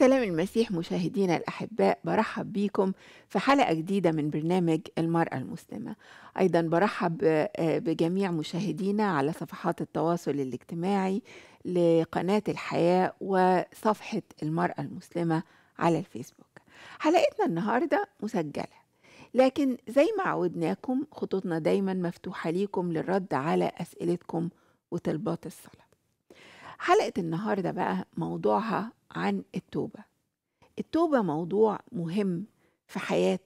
سلام المسيح مشاهدينا الأحباء برحب بيكم في حلقة جديدة من برنامج المرأة المسلمة أيضا برحب آه، بجميع مشاهدينا على صفحات التواصل الاجتماعي لقناة الحياة وصفحة المرأة المسلمة على الفيسبوك حلقتنا النهاردة مسجلة لكن زي ما عودناكم خطوطنا دايما مفتوحة ليكم للرد على أسئلتكم وطلبات الصلاة حلقة النهاردة بقى موضوعها عن التوبة التوبة موضوع مهم في حياة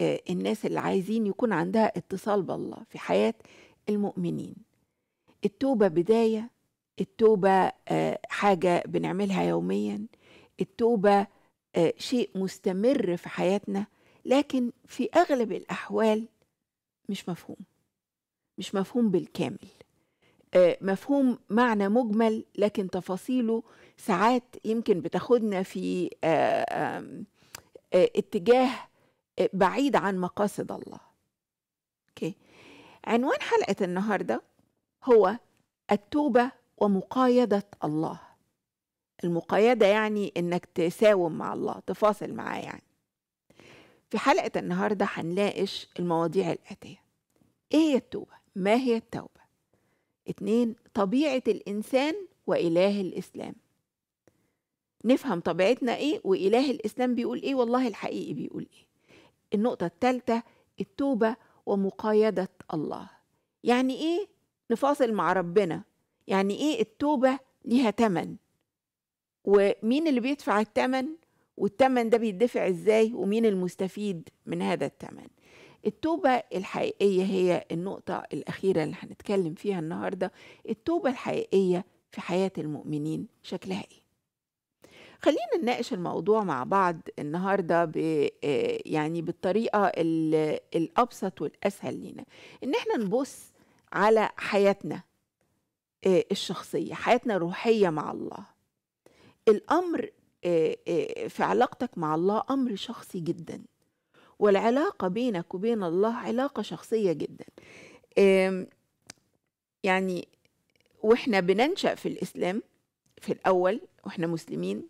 آه، الناس اللي عايزين يكون عندها اتصال بالله في حياة المؤمنين التوبة بداية التوبة آه، حاجة بنعملها يوميا التوبة آه، شيء مستمر في حياتنا لكن في أغلب الأحوال مش مفهوم مش مفهوم بالكامل آه، مفهوم معنى مجمل لكن تفاصيله ساعات يمكن بتاخدنا في آه، آه، اتجاه بعيد عن مقاصد الله اوكي عنوان حلقة النهاردة هو التوبة ومقايدة الله المقايدة يعني انك تساوم مع الله تفاصل معاه يعني في حلقة النهاردة هنناقش المواضيع الآتية ايه هي التوبة ما هي التوبة اتنين طبيعة الإنسان وإله الإسلام نفهم طبيعتنا إيه وإله الإسلام بيقول إيه والله الحقيقي بيقول إيه النقطة التالتة التوبة ومقايدة الله يعني إيه نفاصل مع ربنا يعني إيه التوبة ليها تمن ومين اللي بيدفع التمن والتمن ده بيدفع إزاي ومين المستفيد من هذا التمن التوبة الحقيقية هي النقطة الأخيرة اللي هنتكلم فيها النهاردة التوبة الحقيقية في حياة المؤمنين شكلها إيه خلينا نناقش الموضوع مع بعض النهارده ب آه، يعني بالطريقه الابسط والاسهل لينا ان احنا نبص على حياتنا آه، الشخصيه حياتنا الروحيه مع الله الامر آه، في علاقتك مع الله امر شخصي جدا والعلاقة بينك وبين الله علاقة شخصية جدا يعني واحنا بننشأ في الإسلام في الأول واحنا مسلمين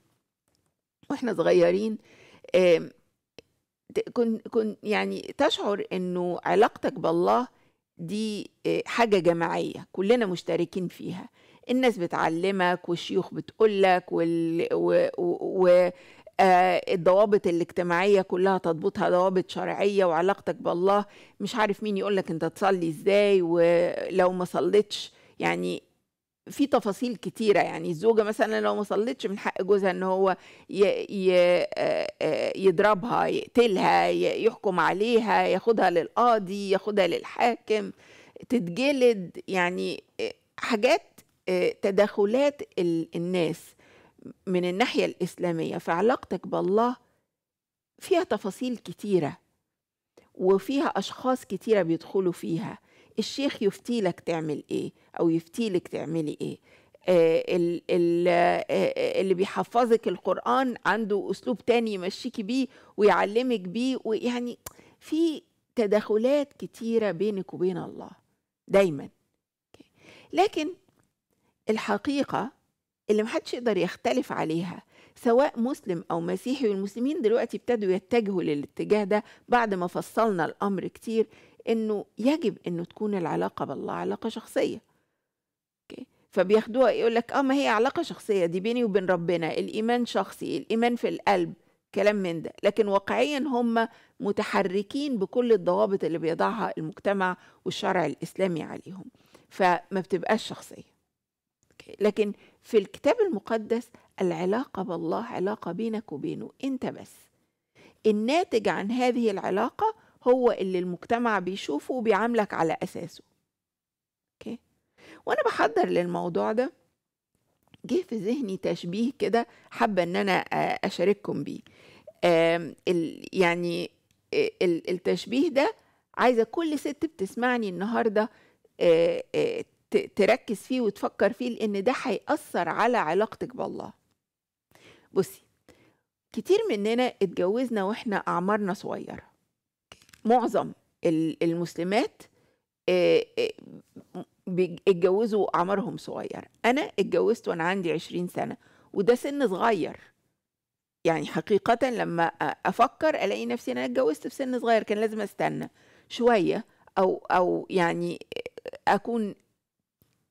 واحنا صغيرين كن كن يعني تشعر انه علاقتك بالله دي آه، حاجة جماعية كلنا مشتركين فيها الناس بتعلمك والشيوخ بتقولك وال... و... و... آه، الضوابط الاجتماعية كلها تضبطها ضوابط شرعية وعلاقتك بالله مش عارف مين يقولك انت تصلي ازاي ولو ما صليتش يعني في تفاصيل كتيره يعني الزوجه مثلا لو ما صليتش من حق جوزها ان هو آه، آه، يضربها يقتلها يحكم عليها ياخدها للقاضي ياخدها للحاكم تتجلد يعني حاجات تدخلات الناس من الناحية الإسلامية فعلاقتك بالله فيها تفاصيل كتيرة وفيها أشخاص كتيرة بيدخلوا فيها الشيخ يفتي لك تعمل إيه أو يفتي لك تعملي إيه آه، آه، آه، اللي بيحفظك القرآن عنده أسلوب تاني يمشيكي بيه ويعلمك بيه ويعني في تداخلات كتيرة بينك وبين الله دايما لكن الحقيقة اللي محدش يقدر يختلف عليها سواء مسلم أو مسيحي والمسلمين دلوقتي ابتدوا يتجهوا للاتجاه ده بعد ما فصلنا الأمر كتير إنه يجب إنه تكون العلاقة بالله علاقة شخصية أوكي؟ فبياخدوها يقول لك اه ما هي علاقة شخصية دي بيني وبين ربنا الإيمان شخصي الإيمان في القلب كلام من ده لكن واقعيا هم متحركين بكل الضوابط اللي بيضعها المجتمع والشرع الإسلامي عليهم فما بتبقاش شخصية لكن في الكتاب المقدس العلاقة بالله علاقة بينك وبينه أنت بس الناتج عن هذه العلاقة هو اللي المجتمع بيشوفه وبيعاملك على أساسه أوكي؟ وأنا بحضر للموضوع ده جه في ذهني تشبيه كده حابة أن أنا أشارككم بيه يعني التشبيه ده عايزة كل ست بتسمعني النهاردة تركز فيه وتفكر فيه لان ده هيأثر على علاقتك بالله بصي كتير مننا اتجوزنا واحنا اعمارنا صغيره معظم المسلمات آه، آه، اتجوزوا اعمارهم صغير انا اتجوزت وانا عندي عشرين سنه وده سن صغير يعني حقيقة لما أفكر ألاقي نفسي أنا اتجوزت في سن صغير كان لازم أستنى شوية أو أو يعني أكون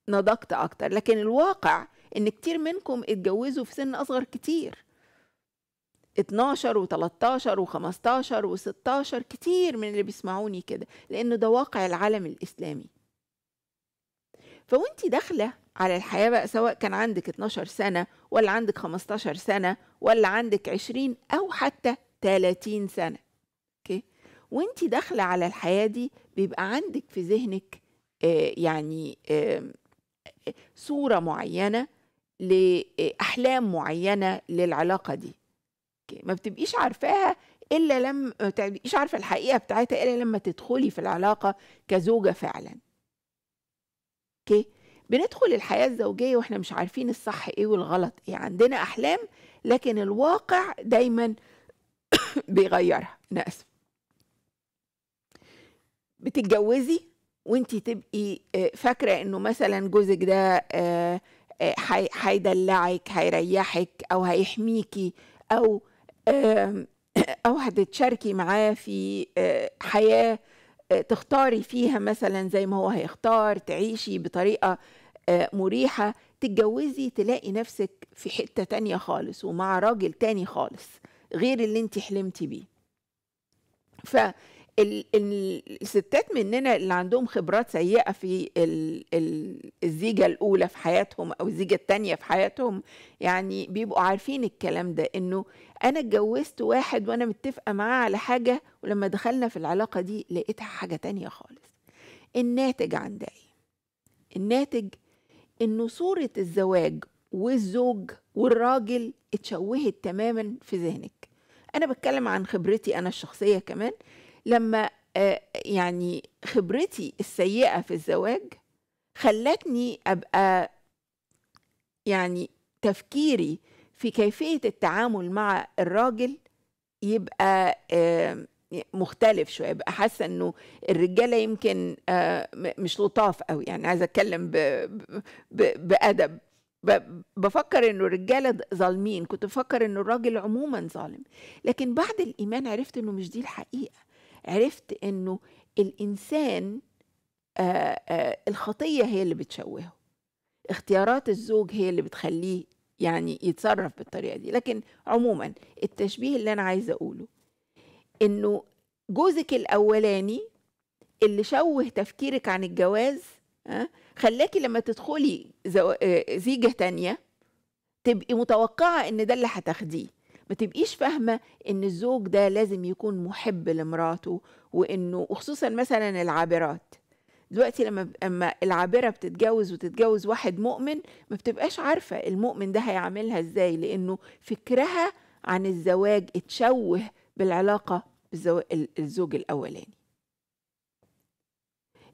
نضجت اكتر لكن الواقع ان كتير منكم اتجوزوا في سن اصغر كتير 12 و13 و15 و16 كتير من اللي بيسمعوني كده لان ده واقع العالم الاسلامي فوانت داخله على الحياه بقى سواء كان عندك 12 سنه ولا عندك 15 سنه ولا عندك 20 او حتى 30 سنه اوكي وانت داخله على الحياه دي بيبقى عندك في ذهنك آه يعني آه صورة معينة لأحلام معينة للعلاقة دي ما بتبقيش عارفاها إلا لما تبقيش عارفة الحقيقة بتاعتها إلا لما تدخلي في العلاقة كزوجة فعلا أوكي بندخل الحياة الزوجية وإحنا مش عارفين الصح إيه والغلط إيه عندنا أحلام لكن الواقع دايما بيغيرها أنا آسف بتتجوزي وانت تبقي آه، فاكره انه مثلا جوزك ده آه، آه، هيدلعك هيريحك او هيحميكي او او هتتشاركي معاه في حياه تختاري فيها مثلا زي ما هو هيختار تعيشي بطريقه مريحه تتجوزي تلاقي نفسك في حته تانية خالص ومع راجل تاني خالص غير اللي انت حلمتي بيه ف الستات مننا اللي عندهم خبرات سيئه في الزيجه الاولى في حياتهم او الزيجه الثانيه في حياتهم يعني بيبقوا عارفين الكلام ده انه انا اتجوزت واحد وانا متفقه معاه على حاجه ولما دخلنا في العلاقه دي لقيتها حاجه تانية خالص الناتج عن ايه الناتج انه صوره الزواج والزوج والراجل اتشوهت تماما في ذهنك انا بتكلم عن خبرتي انا الشخصيه كمان لما آه، يعني خبرتي السيئة في الزواج خلتني أبقى يعني تفكيري في كيفية التعامل مع الراجل يبقى آه، مختلف شويه بقى حاسه انه الرجاله يمكن آه، مش لطاف قوي يعني عايزه اتكلم ب... ب... بادب بفكر انه الرجاله ظالمين كنت بفكر انه الراجل عموما ظالم لكن بعد الايمان عرفت انه مش دي الحقيقه عرفت انه الانسان آآ آه، آآ آه، الخطيه هي اللي بتشوهه اختيارات الزوج هي اللي بتخليه يعني يتصرف بالطريقه دي لكن عموما التشبيه اللي انا عايزه اقوله انه جوزك الاولاني اللي شوه تفكيرك عن الجواز ها آه، خلاكي لما تدخلي زيجه تانية تبقي متوقعه ان ده اللي هتاخديه ما تبقيش فاهمه ان الزوج ده لازم يكون محب لمراته وانه وخصوصا مثلا العابرات دلوقتي لما اما العابره بتتجوز وتتجوز واحد مؤمن ما بتبقاش عارفه المؤمن ده هيعاملها ازاي لانه فكرها عن الزواج اتشوه بالعلاقه بالزواج الزوج الاولاني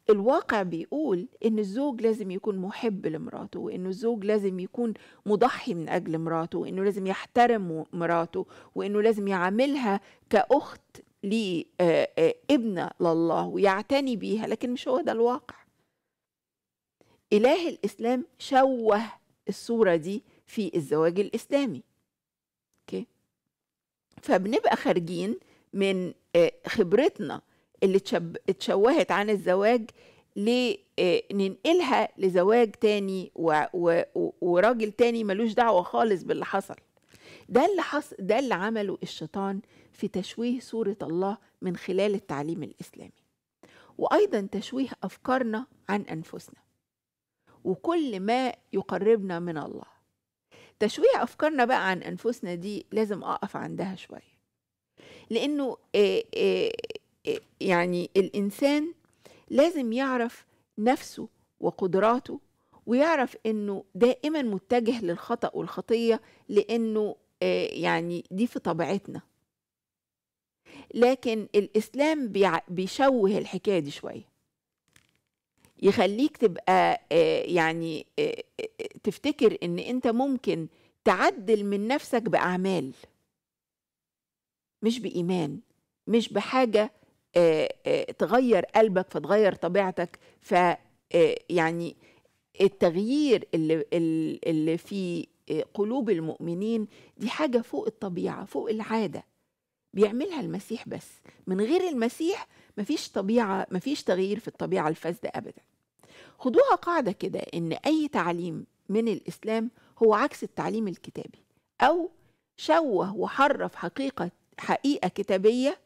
الواقع بيقول ان الزوج لازم يكون محب لمراته وانه الزوج لازم يكون مضحي من اجل مراته وانه لازم يحترم مراته وانه لازم يعاملها كاخت لابنه آه، آه، لله ويعتني بيها لكن مش هو ده الواقع اله الاسلام شوه الصوره دي في الزواج الاسلامي اوكي فبنبقى خارجين من آه، خبرتنا اللي اتشوهت عن الزواج لننقلها آه، لزواج تاني و... و... وراجل تاني ملوش دعوة خالص باللي حصل ده اللي حص... ده اللي عمله الشيطان في تشويه صورة الله من خلال التعليم الإسلامي وأيضا تشويه أفكارنا عن أنفسنا وكل ما يقربنا من الله تشويه أفكارنا بقى عن أنفسنا دي لازم أقف عندها شوية لأنه آه، آه، يعني الإنسان لازم يعرف نفسه وقدراته ويعرف إنه دائما متجه للخطأ والخطية لأنه آه، يعني دي في طبيعتنا لكن الإسلام بيشوه الحكاية دي شوية يخليك تبقى آه، يعني آه، تفتكر إن أنت ممكن تعدل من نفسك بأعمال مش بإيمان مش بحاجة آه، آه، تغير قلبك فتغير طبيعتك ف آه، يعني التغيير اللي اللي في قلوب المؤمنين دي حاجه فوق الطبيعه فوق العاده بيعملها المسيح بس من غير المسيح مفيش طبيعه مفيش تغيير في الطبيعه الفاسده ابدا خدوها قاعده كده ان اي تعليم من الاسلام هو عكس التعليم الكتابي او شوه وحرف حقيقه حقيقه كتابيه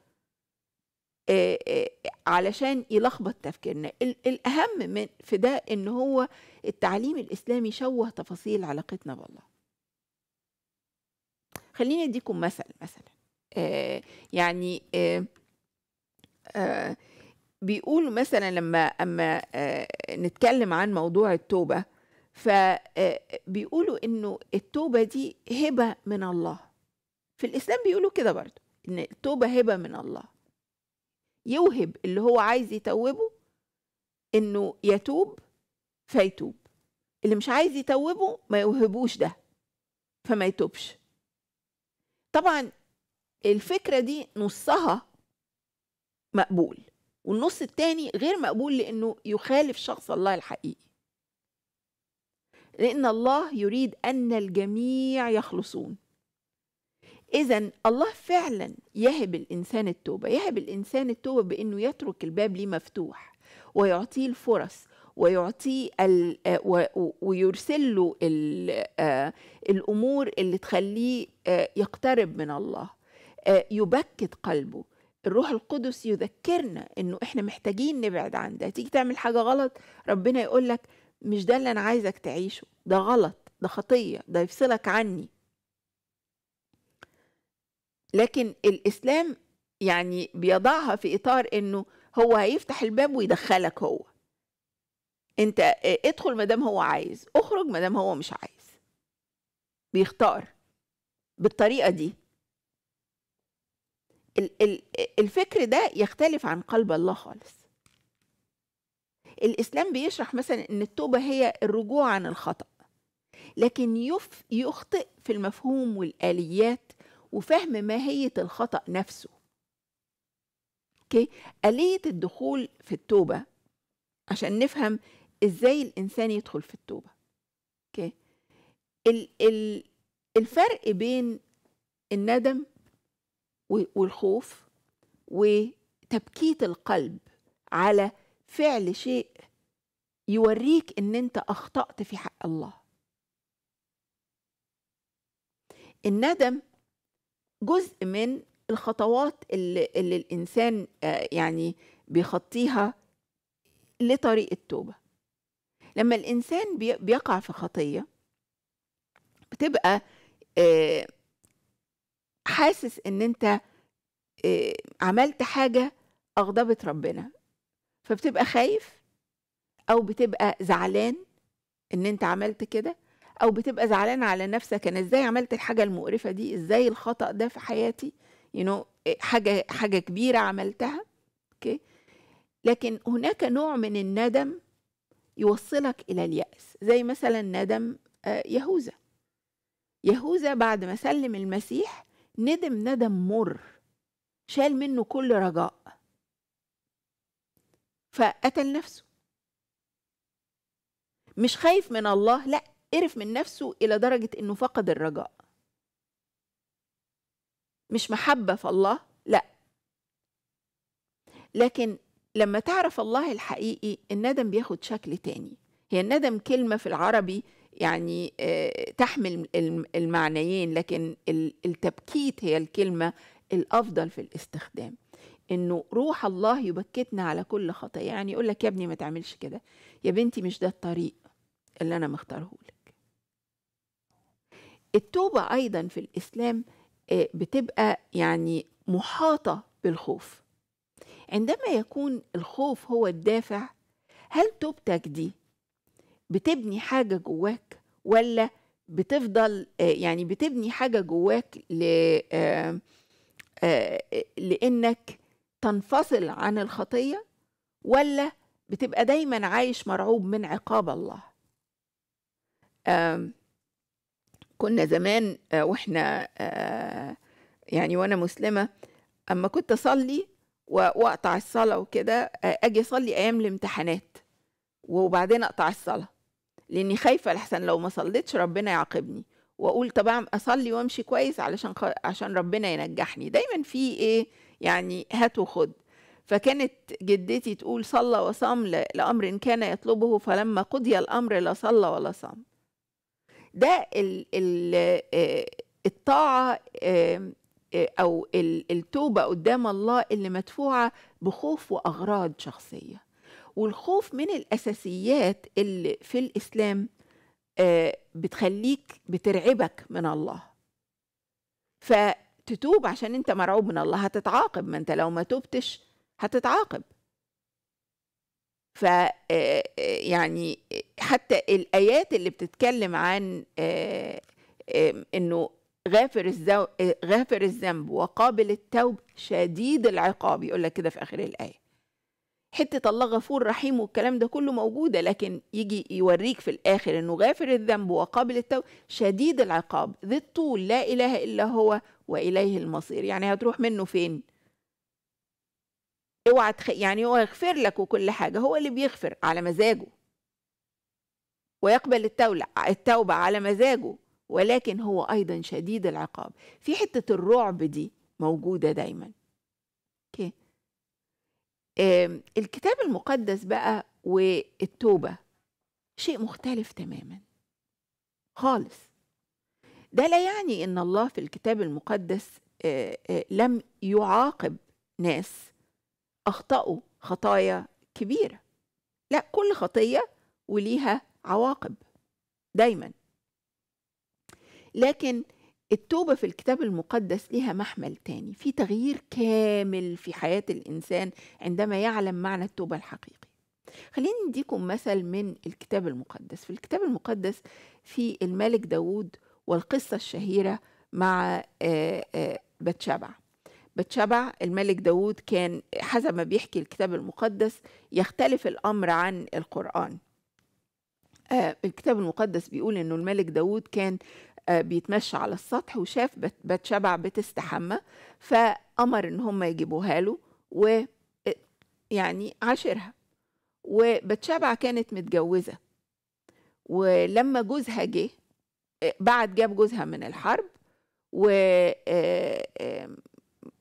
آه، آه، علشان يلخبط تفكيرنا الأهم من في ده إن هو التعليم الإسلامي شوه تفاصيل علاقتنا بالله خليني أديكم مثل مثلا آه، يعني بيقولوا مثلا لما أما نتكلم عن موضوع التوبة فبيقولوا إنه التوبة دي هبة من الله في الإسلام بيقولوا كده برضو إن التوبة هبة من الله يوهب اللي هو عايز يتوبه انه يتوب فيتوب اللي مش عايز يتوبه ما يوهبوش ده فما يتوبش طبعا الفكرة دي نصها مقبول والنص التاني غير مقبول لأنه يخالف شخص الله الحقيقي لأن الله يريد أن الجميع يخلصون إذا الله فعلا يهب الإنسان التوبة يهب الإنسان التوبة بأنه يترك الباب ليه مفتوح ويعطيه الفرص ويعطيه ويرسل له آه الأمور اللي تخليه آه يقترب من الله آه يبكت قلبه الروح القدس يذكرنا انه احنا محتاجين نبعد عن ده تيجي تعمل حاجه غلط ربنا يقول لك مش ده اللي انا عايزك تعيشه ده غلط ده خطيه ده يفصلك عني لكن الاسلام يعني بيضعها في اطار انه هو هيفتح الباب ويدخلك هو انت ادخل مادام هو عايز اخرج مادام هو مش عايز بيختار بالطريقه دي الفكر ده يختلف عن قلب الله خالص الاسلام بيشرح مثلا ان التوبه هي الرجوع عن الخطا لكن يف يخطئ في المفهوم والاليات وفهم ماهية الخطأ نفسه اوكي آلية الدخول في التوبة عشان نفهم ازاي الإنسان يدخل في التوبة اوكي ال ال الفرق بين الندم والخوف وتبكيت القلب على فعل شيء يوريك ان انت اخطأت في حق الله الندم جزء من الخطوات اللي, اللي الانسان آه، يعني بيخطيها لطريق التوبه لما الانسان بيقع في خطيه بتبقى آه، حاسس ان انت آه، عملت حاجه اغضبت ربنا فبتبقى خايف او بتبقى زعلان ان انت عملت كده او بتبقى زعلان على نفسك انا ازاي عملت الحاجه المقرفه دي ازاي الخطا ده في حياتي يو you know, حاجه حاجه كبيره عملتها اوكي okay. لكن هناك نوع من الندم يوصلك الى الياس زي مثلا ندم آه، يهوذا يهوذا بعد ما سلم المسيح ندم ندم مر شال منه كل رجاء فقتل نفسه مش خايف من الله لا قرف من نفسه إلى درجة إنه فقد الرجاء مش محبة في الله لا لكن لما تعرف الله الحقيقي الندم بياخد شكل تاني هي الندم كلمة في العربي يعني آه، تحمل المعنيين لكن التبكيت هي الكلمة الأفضل في الاستخدام إنه روح الله يبكتنا على كل خطأ يعني يقول لك يا ابني ما تعملش كده يا بنتي مش ده الطريق اللي أنا مختاره لك التوبة أيضا في الإسلام آه، بتبقى يعني محاطة بالخوف عندما يكون الخوف هو الدافع هل توبتك دي بتبني حاجة جواك ولا بتفضل آه، يعني بتبني حاجة جواك آه، لإنك تنفصل عن الخطية ولا بتبقى دايما عايش مرعوب من عقاب الله كنا زمان آه، واحنا آه، يعني وانا مسلمه اما كنت اصلي واقطع الصلاه وكده آه، اجي اصلي ايام الامتحانات وبعدين اقطع الصلاه لاني خايفه لحسن لو ما صليتش ربنا يعاقبني واقول طبعا اصلي وامشي كويس علشان خ... عشان ربنا ينجحني دايما في ايه يعني هات وخد فكانت جدتي تقول صلى وصام لامر كان يطلبه فلما قضي الامر لا صلى ولا صام ده الـ الـ الطاعه او التوبه قدام الله اللي مدفوعه بخوف واغراض شخصيه والخوف من الاساسيات اللي في الاسلام بتخليك بترعبك من الله فتتوب عشان انت مرعوب من الله هتتعاقب ما انت لو ما توبتش هتتعاقب ف آه، آه، يعني حتى الايات اللي بتتكلم عن آه، انه غافر الزو... غافر الذنب وقابل التوب شديد العقاب يقول لك كده في اخر الايه حته الله غفور رحيم والكلام ده كله موجوده لكن يجي يوريك في الاخر انه غافر الذنب وقابل التوب شديد العقاب ذي الطول لا اله الا هو واليه المصير يعني هتروح منه فين اوعى تخ... يعني هو يغفر لك وكل حاجه هو اللي بيغفر على مزاجه ويقبل التولع التوبه على مزاجه ولكن هو ايضا شديد العقاب في حته الرعب دي موجوده دايما اوكي الكتاب المقدس بقى والتوبه شيء مختلف تماما خالص ده لا يعني ان الله في الكتاب المقدس لم يعاقب ناس اخطاوا خطايا كبيره لا كل خطيه وليها عواقب دايما لكن التوبة في الكتاب المقدس لها محمل تاني في تغيير كامل في حياة الإنسان عندما يعلم معنى التوبة الحقيقي خليني نديكم مثل من الكتاب المقدس في الكتاب المقدس في الملك داود والقصة الشهيرة مع آه، آه، بتشابع بتشبع الملك داود كان حسب ما بيحكي الكتاب المقدس يختلف الأمر عن القرآن آه، الكتاب المقدس بيقول إنه الملك داود كان آه، بيتمشى على السطح وشاف بتشبع بتستحمى فأمر إن هم يجيبوها له و آه، يعني عاشرها وبتشبع كانت متجوزة ولما جوزها جه بعد جاب جوزها من الحرب و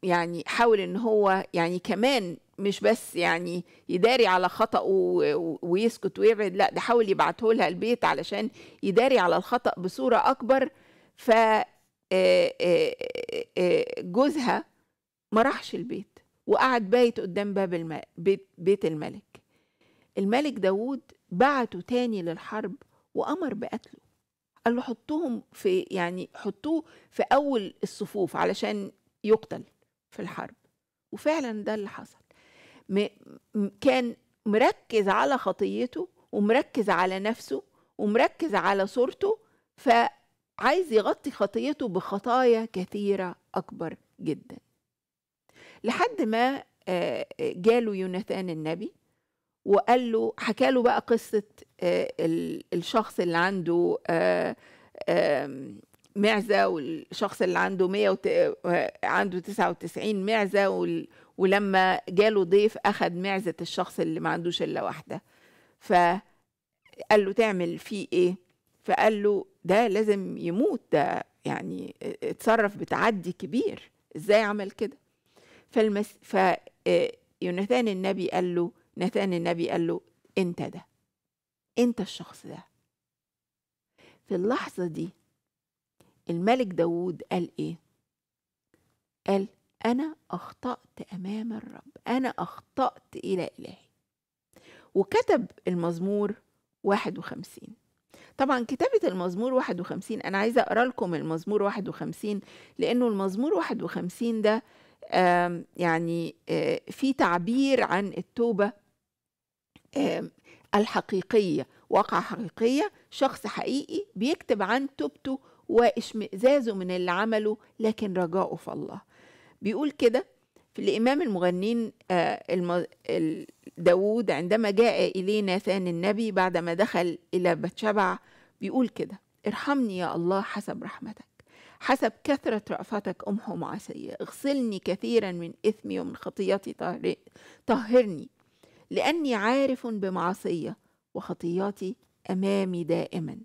يعني حاول ان هو يعني كمان مش بس يعني يداري على خطأه ويسكت ويبعد لا ده حاول يبعته لها البيت علشان يداري على الخطأ بصورة أكبر ف آه، آه، آه، جوزها ما راحش البيت وقعد بايت قدام باب الم... بيت... الملك الملك داود بعته تاني للحرب وأمر بقتله قال له حطوهم في يعني حطوه في أول الصفوف علشان يقتل في الحرب وفعلا ده اللي حصل م... كان مركز على خطيته ومركز على نفسه ومركز على صورته فعايز يغطي خطيته بخطايا كثيرة أكبر جدا لحد ما آه، جاله يوناثان النبي وقال له حكى له بقى قصة آه، الشخص اللي عنده آه، معزة والشخص اللي عنده 100 وت... عنده 99 معزة وال... ولما جاله ضيف اخذ معزة الشخص اللي ما عندوش إلا واحدة فقال له تعمل فيه إيه فقال له ده لازم يموت ده يعني اتصرف بتعدي كبير إزاي عمل كده فالمس... ف آه، يوناثان النبي قال له ناثان النبي قال له أنت ده أنت الشخص ده في اللحظة دي الملك داود قال ايه قال انا اخطات امام الرب انا اخطات الى الهي وكتب المزمور 51 طبعا كتابة المزمور 51 أنا عايزة أقرأ لكم المزمور 51 لأنه المزمور 51 ده يعني آه، في تعبير عن التوبة الحقيقية واقعة حقيقية شخص حقيقي بيكتب عن توبته واشمئزازه من اللي عمله لكن رجاؤه في الله بيقول كده في الإمام المغنين آه، داود عندما جاء إليه ناثان النبي بعدما دخل إلى بتشبع بيقول كده ارحمني يا الله حسب رحمتك حسب كثرة رأفتك أمه معسية اغسلني كثيرا من إثمي ومن خطيتي طهرني لأني عارف بمعصية وخطياتي أمامي دائما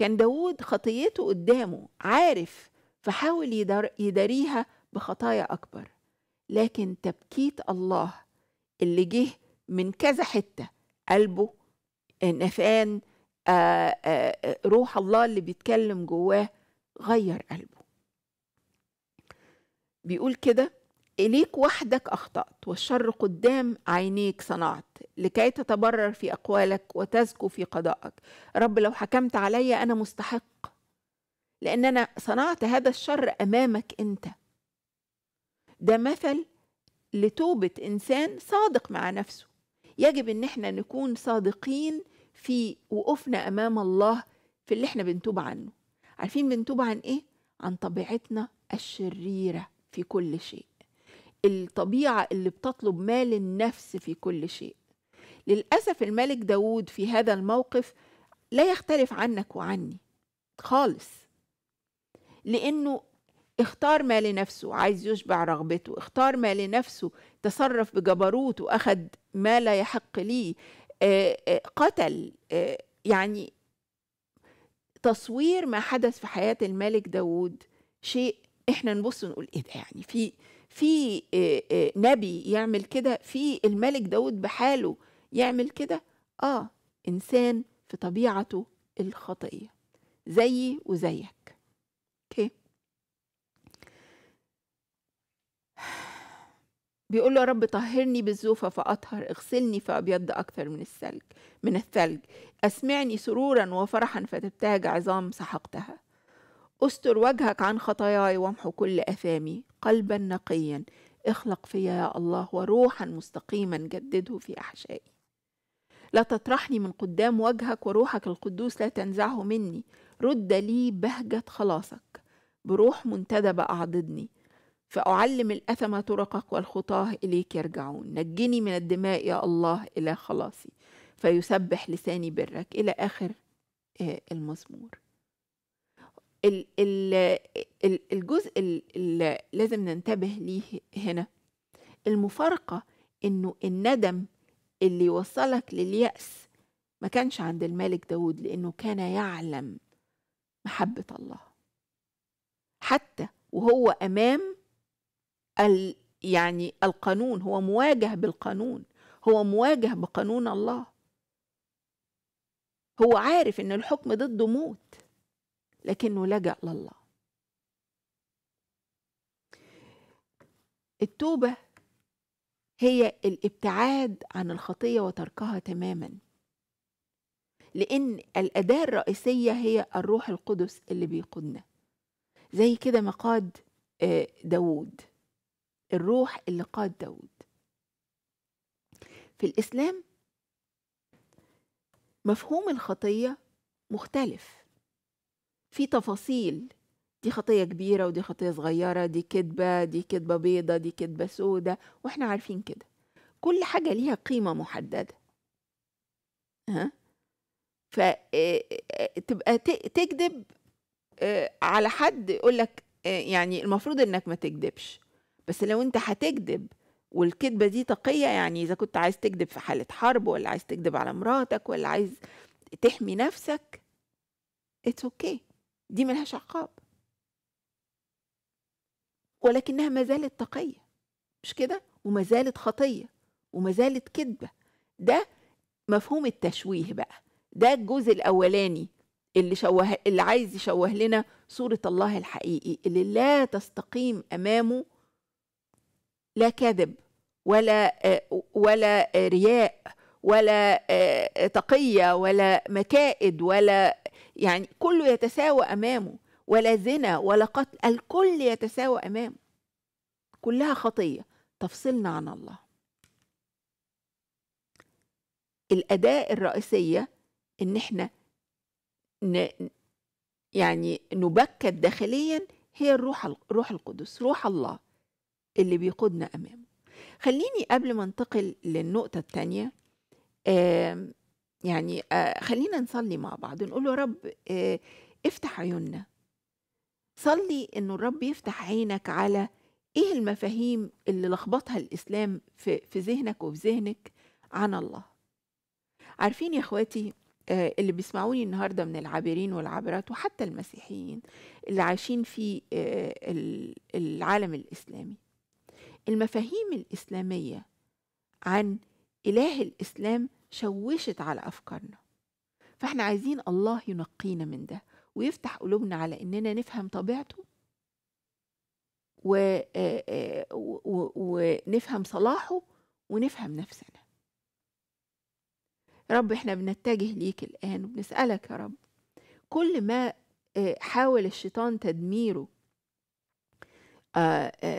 كان داود خطيته قدامه عارف فحاول يداريها بخطايا أكبر لكن تبكيت الله اللي جه من كذا حتة قلبه نفان آآ آه، آآ آه، آه، روح الله اللي بيتكلم جواه غير قلبه بيقول كده إليك وحدك أخطأت والشر قدام عينيك صنعت لكي تتبرر في أقوالك وتزكو في قضائك رب لو حكمت علي أنا مستحق لأن أنا صنعت هذا الشر أمامك أنت ده مثل لتوبة إنسان صادق مع نفسه يجب إن احنا نكون صادقين في وقوفنا أمام الله في اللي احنا بنتوب عنه عارفين بنتوب عن إيه؟ عن طبيعتنا الشريرة في كل شيء الطبيعة اللي بتطلب مال النفس في كل شيء للأسف الملك داود في هذا الموقف لا يختلف عنك وعني خالص لأنه اختار ما لنفسه عايز يشبع رغبته اختار ما لنفسه تصرف بجبروت وأخذ ما لا يحق ليه آه، آه، قتل آه، يعني تصوير ما حدث في حياة الملك داود شيء احنا نبص نقول ايه ده يعني في في آه، آه، نبي يعمل كده في الملك داود بحاله يعمل كده اه انسان في طبيعته الخطئيه زيي وزيك اوكي بيقول له يا رب طهرني بالزوفه فاطهر اغسلني فابيض اكثر من الثلج من الثلج اسمعني سرورا وفرحا فتبتاج عظام سحقتها استر وجهك عن خطاياي وامحو كل اثامي قلبا نقيا اخلق فيا يا الله وروحا مستقيما جدده في احشائي لا تطرحني من قدام وجهك وروحك القدوس لا تنزعه مني رد لي بهجة خلاصك بروح منتدبة أعضدني فأعلم الأثم طرقك والخطاه إليك يرجعون نجني من الدماء يا الله إلى خلاصي فيسبح لساني برك إلى آخر آه، المزمور ال ال الجزء اللي لازم ننتبه ليه هنا المفارقة إنه الندم اللي يوصلك لليأس ما كانش عند الملك داود لأنه كان يعلم محبة الله حتى وهو أمام ال يعني القانون هو مواجه بالقانون هو مواجه بقانون الله هو عارف إن الحكم ضده موت لكنه لجأ لله التوبة هي الابتعاد عن الخطية وتركها تماما لأن الأداة الرئيسية هي الروح القدس اللي بيقودنا زي كده ما قاد آه، داود الروح اللي قاد داود في الإسلام مفهوم الخطية مختلف في تفاصيل دي خطية كبيرة ودي خطية صغيرة دي كدبة دي كدبة بيضة دي كدبة سودة واحنا عارفين كده كل حاجة ليها قيمة محددة ها أه؟ فتبقى آه، آه، تكذب على حد يقول لك يعني المفروض انك ما تكذبش بس لو انت هتكذب والكذبة دي تقية يعني إذا كنت عايز تكذب في حالة حرب ولا عايز تكذب على مراتك ولا عايز تحمي نفسك اتس اوكي okay. دي ملهاش عقاب ولكنها ما زالت تقية مش كده وما زالت خطية وما زالت كذبة ده مفهوم التشويه بقى ده الجزء الأولاني اللي شوه اللي عايز يشوه لنا صورة الله الحقيقي اللي لا تستقيم أمامه لا كذب ولا ولا رياء ولا تقية ولا مكائد ولا يعني كله يتساوى امامه ولا زنا ولا قتل الكل يتساوى امامه كلها خطيه تفصلنا عن الله الاداء الرئيسيه ان احنا ن... يعني نبكت داخليا هي الروح الروح القدس روح الله اللي بيقودنا امامه خليني قبل ما انتقل للنقطه الثانيه آم... يعني آه، خلينا نصلي مع بعض نقول له رب آه، افتح عيوننا صلي انه الرب يفتح عينك على ايه المفاهيم اللي لخبطها الاسلام في في ذهنك وفي ذهنك عن الله عارفين يا اخواتي آه، اللي بيسمعوني النهارده من العابرين والعابرات وحتى المسيحيين اللي عايشين في العالم الاسلامي المفاهيم الاسلاميه عن اله الاسلام شوشت على أفكارنا فإحنا عايزين الله ينقينا من ده ويفتح قلوبنا على إننا نفهم طبيعته ونفهم صلاحه ونفهم نفسنا رب احنا بنتجه ليك الآن وبنسألك يا رب كل ما حاول الشيطان تدميره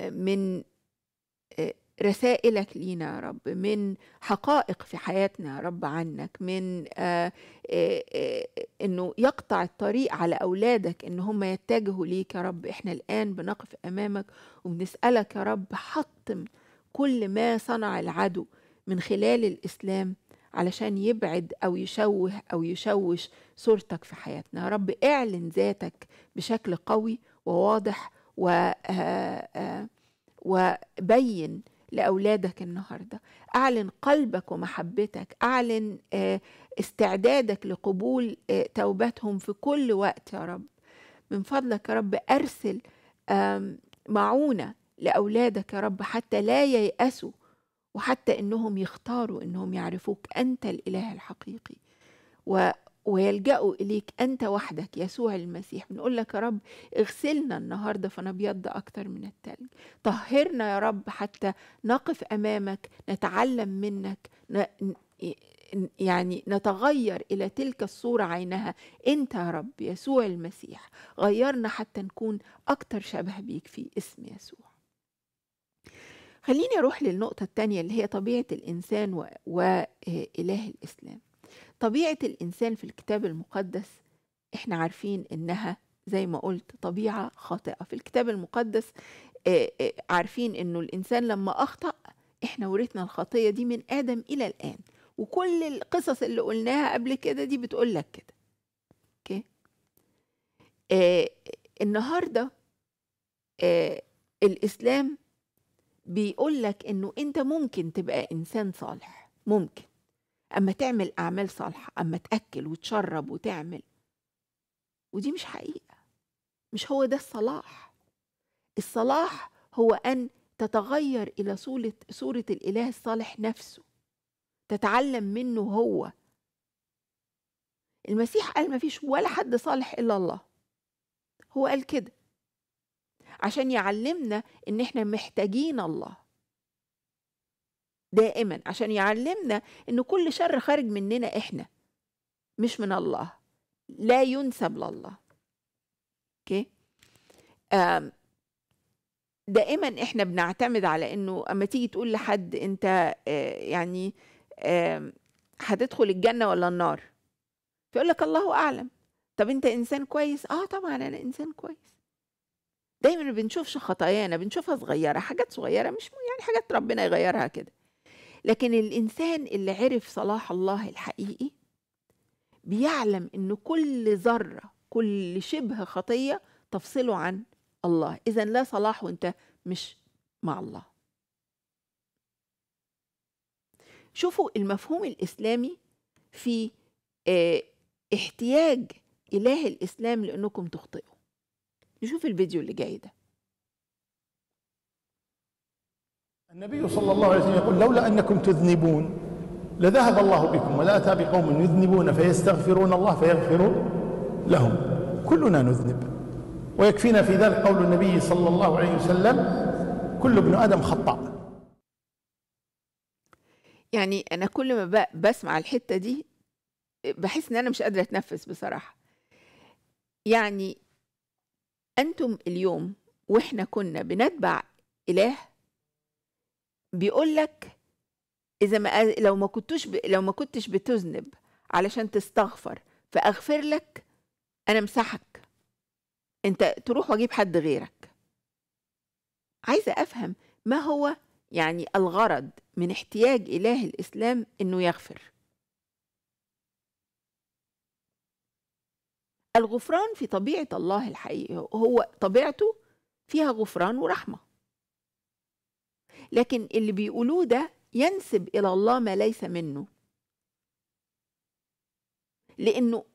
من رسائلك لينا يا رب من حقائق في حياتنا يا رب عنك من آآ آه، آآ آه، آه، انه يقطع الطريق على اولادك ان هم يتجهوا ليك يا رب احنا الان بنقف امامك وبنسالك يا رب حطم كل ما صنع العدو من خلال الاسلام علشان يبعد او يشوه او يشوش صورتك في حياتنا يا رب اعلن ذاتك بشكل قوي وواضح و آآ وبين لأولادك النهاردة أعلن قلبك ومحبتك أعلن آه، استعدادك لقبول آه، توبتهم في كل وقت يا رب من فضلك يا رب أرسل معونة لأولادك يا رب حتى لا ييأسوا وحتى إنهم يختاروا إنهم يعرفوك أنت الإله الحقيقي و ويلجأوا إليك أنت وحدك يسوع المسيح بنقول لك يا رب اغسلنا النهاردة فنبيض أكتر من التلج طهرنا يا رب حتى نقف أمامك نتعلم منك ن... يعني نتغير إلى تلك الصورة عينها أنت يا رب يسوع المسيح غيرنا حتى نكون أكتر شبه بيك في اسم يسوع خليني أروح للنقطة الثانية اللي هي طبيعة الإنسان وإله الإسلام طبيعة الإنسان في الكتاب المقدس إحنا عارفين إنها زي ما قلت طبيعة خاطئة في الكتاب المقدس عارفين إنه الإنسان لما أخطأ إحنا ورثنا الخطية دي من آدم إلى الآن وكل القصص اللي قلناها قبل كده دي بتقول لك كده اوكي آه النهارده آه الاسلام بيقول لك انه انت ممكن تبقى انسان صالح ممكن اما تعمل اعمال صالحه اما تاكل وتشرب وتعمل ودي مش حقيقه مش هو ده الصلاح الصلاح هو ان تتغير الى صوره صوره الاله الصالح نفسه تتعلم منه هو المسيح قال ما فيش ولا حد صالح الا الله هو قال كده عشان يعلمنا ان احنا محتاجين الله دائما عشان يعلمنا ان كل شر خارج مننا احنا مش من الله لا ينسب لله اوكي دائما احنا بنعتمد على انه اما تيجي تقول لحد انت آه، يعني هتدخل الجنه ولا النار فيقول لك الله اعلم طب انت انسان كويس اه طبعا انا انسان كويس دايما ما بنشوفش خطايانا بنشوفها صغيره حاجات صغيره مش يعني حاجات ربنا يغيرها كده لكن الإنسان اللي عرف صلاح الله الحقيقي بيعلم إن كل ذرة كل شبه خطية تفصله عن الله إذا لا صلاح وأنت مش مع الله شوفوا المفهوم الإسلامي في آه، احتياج إله الإسلام لأنكم تخطئوا نشوف الفيديو اللي جاي ده النبي صلى الله عليه وسلم يقول لولا أنكم تذنبون لذهب الله بكم ولا أتى بقوم يذنبون فيستغفرون الله فيغفر لهم كلنا نذنب ويكفينا في ذلك قول النبي صلى الله عليه وسلم كل ابن آدم خطاء يعني أنا كل ما بسمع الحتة دي بحس إن أنا مش قادرة أتنفس بصراحة يعني أنتم اليوم وإحنا كنا بنتبع إله بيقول لك اذا ما لو ما كنتوش ب... لو ما كنتش بتذنب علشان تستغفر فاغفر لك انا امسحك انت تروح واجيب حد غيرك عايزه افهم ما هو يعني الغرض من احتياج اله الاسلام انه يغفر الغفران في طبيعه الله الحقيقي هو طبيعته فيها غفران ورحمه لكن اللي بيقولوه ده ينسب إلى الله ما ليس منه لأنه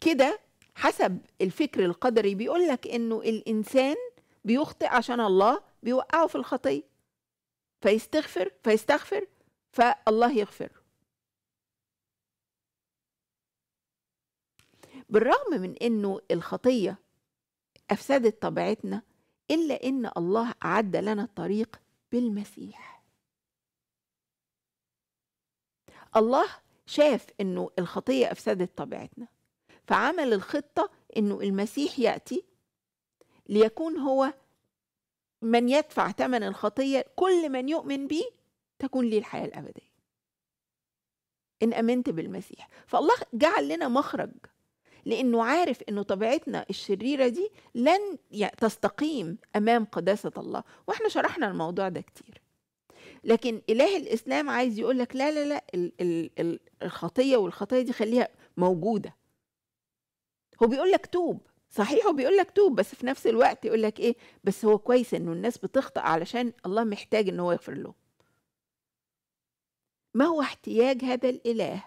كده حسب الفكر القدري بيقول لك إنه الإنسان بيخطئ عشان الله بيوقعه في الخطية فيستغفر فيستغفر فالله يغفر بالرغم من انه الخطيه افسدت طبيعتنا الا ان الله اعد لنا الطريق بالمسيح الله شاف انه الخطيه افسدت طبيعتنا فعمل الخطه انه المسيح ياتي ليكون هو من يدفع ثمن الخطيه كل من يؤمن به تكون ليه الحياه الابديه ان امنت بالمسيح فالله جعل لنا مخرج لأنه عارف أنه طبيعتنا الشريرة دي لن تستقيم أمام قداسة الله وإحنا شرحنا الموضوع ده كتير لكن إله الإسلام عايز يقول لك لا لا لا الخطية والخطية دي خليها موجودة هو بيقول لك توب صحيح هو بيقول لك توب بس في نفس الوقت يقول لك ايه بس هو كويس انه الناس بتخطأ علشان الله محتاج ان هو يغفر له ما هو احتياج هذا الاله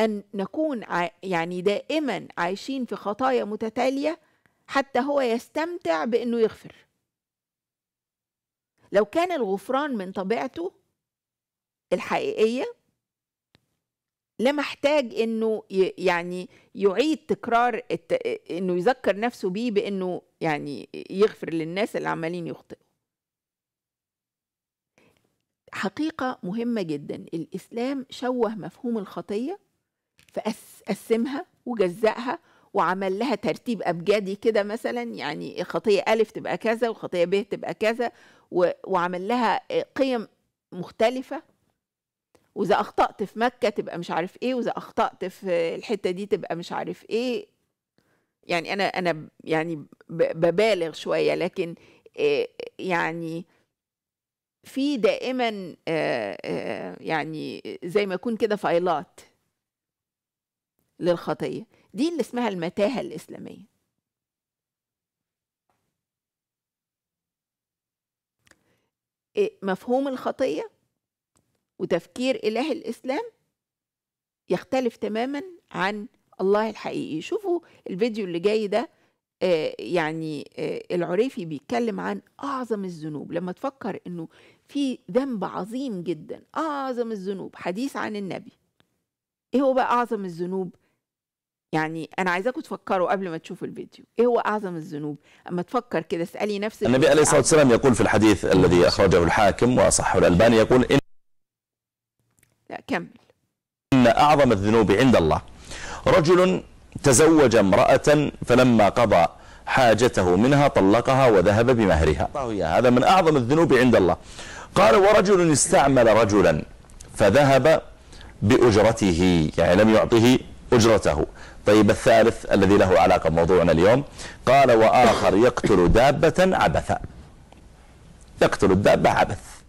أن نكون يعني دائما عايشين في خطايا متتالية حتى هو يستمتع بأنه يغفر لو كان الغفران من طبيعته الحقيقية لما احتاج انه يعني يعيد تكرار انه يذكر نفسه بيه بانه يعني يغفر للناس اللي عمالين يخطئوا حقيقة مهمة جدا الإسلام شوه مفهوم الخطية فقسمها وجزأها وعمل لها ترتيب أبجدي كده مثلا يعني خطية ألف تبقى كذا وخطية ب تبقى كذا وعمل لها قيم مختلفة وإذا أخطأت في مكة تبقى مش عارف إيه وإذا أخطأت في الحتة دي تبقى مش عارف إيه يعني أنا أنا يعني ببالغ شوية لكن يعني في دائما يعني زي ما يكون كده فايلات للخطية دي اللي اسمها المتاهة الإسلامية إيه، مفهوم الخطية وتفكير إله الإسلام يختلف تماما عن الله الحقيقي شوفوا الفيديو اللي جاي ده آه، يعني آه، العريفي بيتكلم عن أعظم الذنوب لما تفكر إنه في ذنب عظيم جدا أعظم الذنوب حديث عن النبي إيه هو بقى أعظم الذنوب يعني انا عايزاكم تفكروا قبل ما تشوفوا الفيديو ايه هو اعظم الذنوب اما تفكر كده اسالي نفسك النبي عليه الصلاه والسلام يقول في الحديث الذي اخرجه الحاكم واصحه الالباني يقول ان لا كمل ان اعظم الذنوب عند الله رجل تزوج امراه فلما قضى حاجته منها طلقها وذهب بمهرها هذا من اعظم الذنوب عند الله قال ورجل استعمل رجلا فذهب باجرته يعني لم يعطه اجرته طيب الثالث الذي له علاقة بموضوعنا اليوم قال وآخر يقتل دابة عبثا يقتل الدابة عبث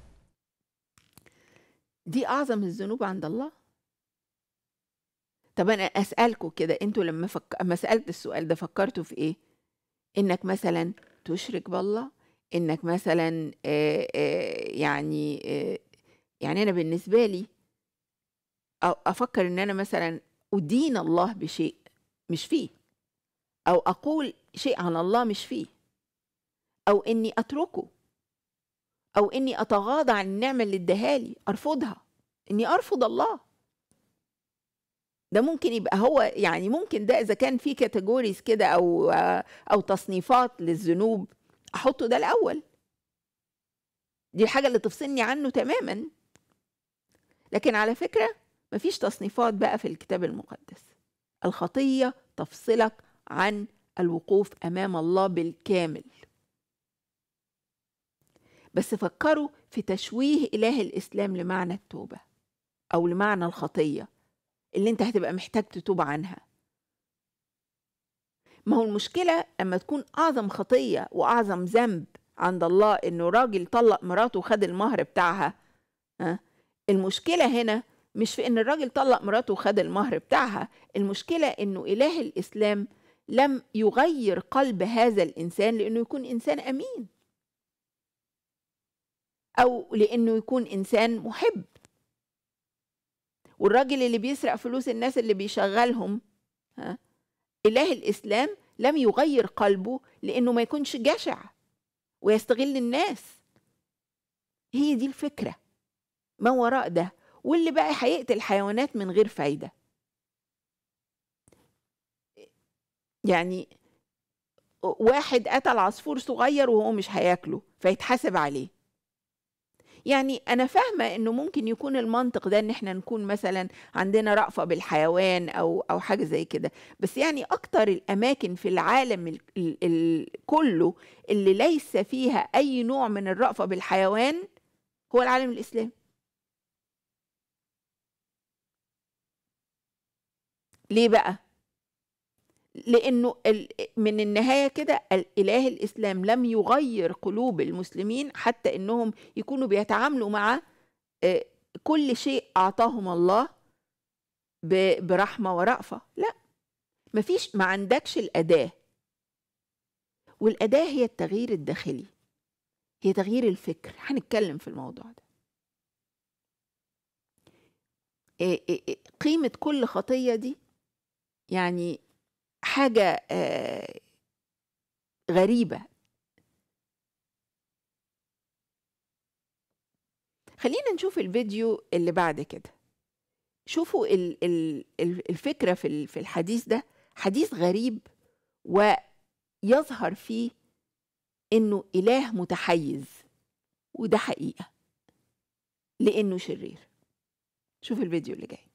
دي أعظم الذنوب عند الله طب أنا أسألكم كده أنتوا لما, فك... لما سألت السؤال ده فكرتوا في إيه إنك مثلا تشرك بالله إنك مثلا آآ آآ يعني آآ يعني أنا بالنسبة لي أفكر إن أنا مثلا أدين الله بشيء مش فيه أو أقول شيء عن الله مش فيه أو إني أتركه أو إني أتغاضى عن النعمة اللي اداهالي أرفضها إني أرفض الله ده ممكن يبقى هو يعني ممكن ده إذا كان في كاتيجوريز كده أو أو تصنيفات للذنوب أحطه ده الأول دي الحاجة اللي تفصلني عنه تماما لكن على فكرة مفيش تصنيفات بقى في الكتاب المقدس الخطية تفصلك عن الوقوف أمام الله بالكامل بس فكروا في تشويه إله الإسلام لمعنى التوبة أو لمعنى الخطية اللي أنت هتبقى محتاج تتوب عنها ما هو المشكلة أما تكون أعظم خطية وأعظم ذنب عند الله إنه راجل طلق مراته وخد المهر بتاعها ها؟ المشكلة هنا مش في ان الراجل طلق مراته وخد المهر بتاعها المشكله انه اله الاسلام لم يغير قلب هذا الانسان لانه يكون انسان امين او لانه يكون انسان محب والراجل اللي بيسرق فلوس الناس اللي بيشغلهم ها اله الاسلام لم يغير قلبه لانه ما يكونش جشع ويستغل الناس هي دي الفكره ما وراء ده واللي بقى هيقتل حيوانات من غير فايدة يعني واحد قتل عصفور صغير وهو مش هياكله فيتحاسب عليه يعني انا فاهمه انه ممكن يكون المنطق ده ان احنا نكون مثلا عندنا رأفة بالحيوان او او حاجه زي كده بس يعني اكتر الاماكن في العالم الـ الـ الـ كله اللي ليس فيها اي نوع من الرأفة بالحيوان هو العالم الاسلامي ليه بقى لانه من النهايه كده الاله الاسلام لم يغير قلوب المسلمين حتى انهم يكونوا بيتعاملوا مع آه، كل شيء اعطاهم الله برحمه ورأفه لا مفيش ما عندكش الاداه والاداه هي التغيير الداخلي هي تغيير الفكر هنتكلم في الموضوع ده آه، آه، قيمه كل خطيه دي يعني حاجة آه، غريبة خلينا نشوف الفيديو اللي بعد كده شوفوا الفكرة في الحديث ده حديث غريب ويظهر فيه انه اله متحيز وده حقيقه لانه شرير شوف الفيديو اللي جاي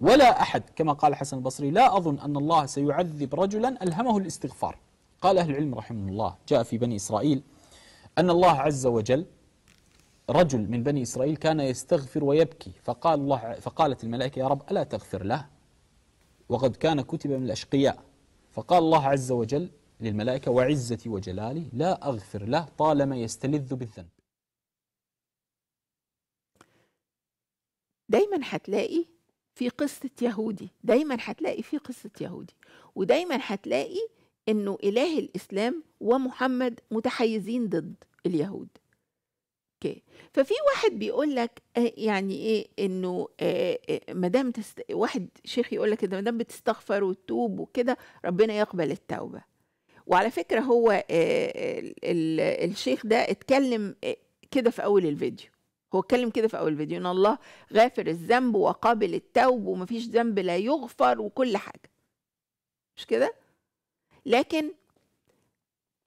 ولا أحد كما قال حسن البصري لا أظن أن الله سيعذب رجلا ألهمه الاستغفار قال أهل العلم رحمه الله جاء في بني إسرائيل أن الله عز وجل رجل من بني إسرائيل كان يستغفر ويبكي فقال الله فقالت الملائكة يا رب ألا تغفر له وقد كان كتب من الأشقياء فقال الله عز وجل للملائكة وعزتي وجلالي لا أغفر له طالما يستلذ بالذنب دايما هتلاقي في قصة يهودي دايما هتلاقي في قصة يهودي ودايما هتلاقي انه اله الاسلام ومحمد متحيزين ضد اليهود اوكي ففي واحد بيقول لك آه، يعني ايه انه آه، آه، ما دام تست... واحد شيخ يقول لك ما دام بتستغفر وتتوب وكده ربنا يقبل التوبه وعلى فكره هو الشيخ ده اتكلم كده في اول الفيديو هو اتكلم كده في اول فيديو ان الله غافر الذنب وقابل التوب ومفيش ذنب لا يغفر وكل حاجه مش كده لكن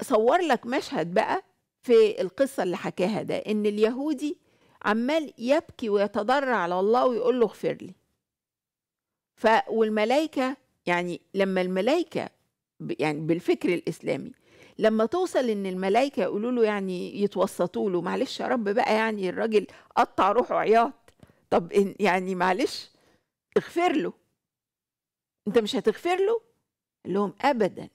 صور لك مشهد بقى في القصه اللي حكاها ده ان اليهودي عمال يبكي ويتضرع على الله ويقول له اغفر لي ف والملائكه يعني لما الملائكه يعني بالفكر الاسلامي لما توصل ان الملائكه يقولوا له يعني يتوسطوا له معلش يا رب بقى يعني الراجل قطع روحه عياط طب يعني معلش اغفر له انت مش هتغفر له قال لهم ابدا